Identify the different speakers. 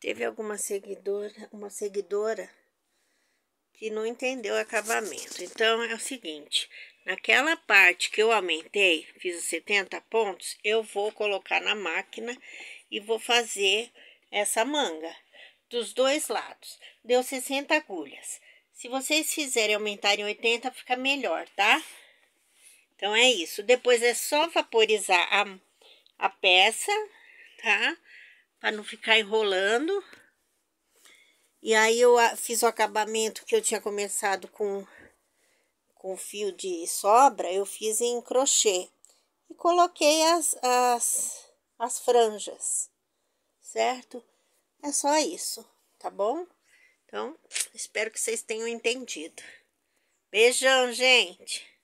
Speaker 1: Teve alguma seguidora, uma seguidora que não entendeu o acabamento. Então é o seguinte, naquela parte que eu aumentei, fiz os 70 pontos, eu vou colocar na máquina e vou fazer essa manga dos dois lados. Deu 60 agulhas. Se vocês fizerem aumentarem 80, fica melhor, tá? Então é isso. Depois é só vaporizar a, a peça, tá? para não ficar enrolando. E aí eu ah, fiz o acabamento que eu tinha começado com com fio de sobra, eu fiz em crochê e coloquei as as, as franjas, certo? É só isso, tá bom? Então, espero que vocês tenham entendido. Beijão, gente!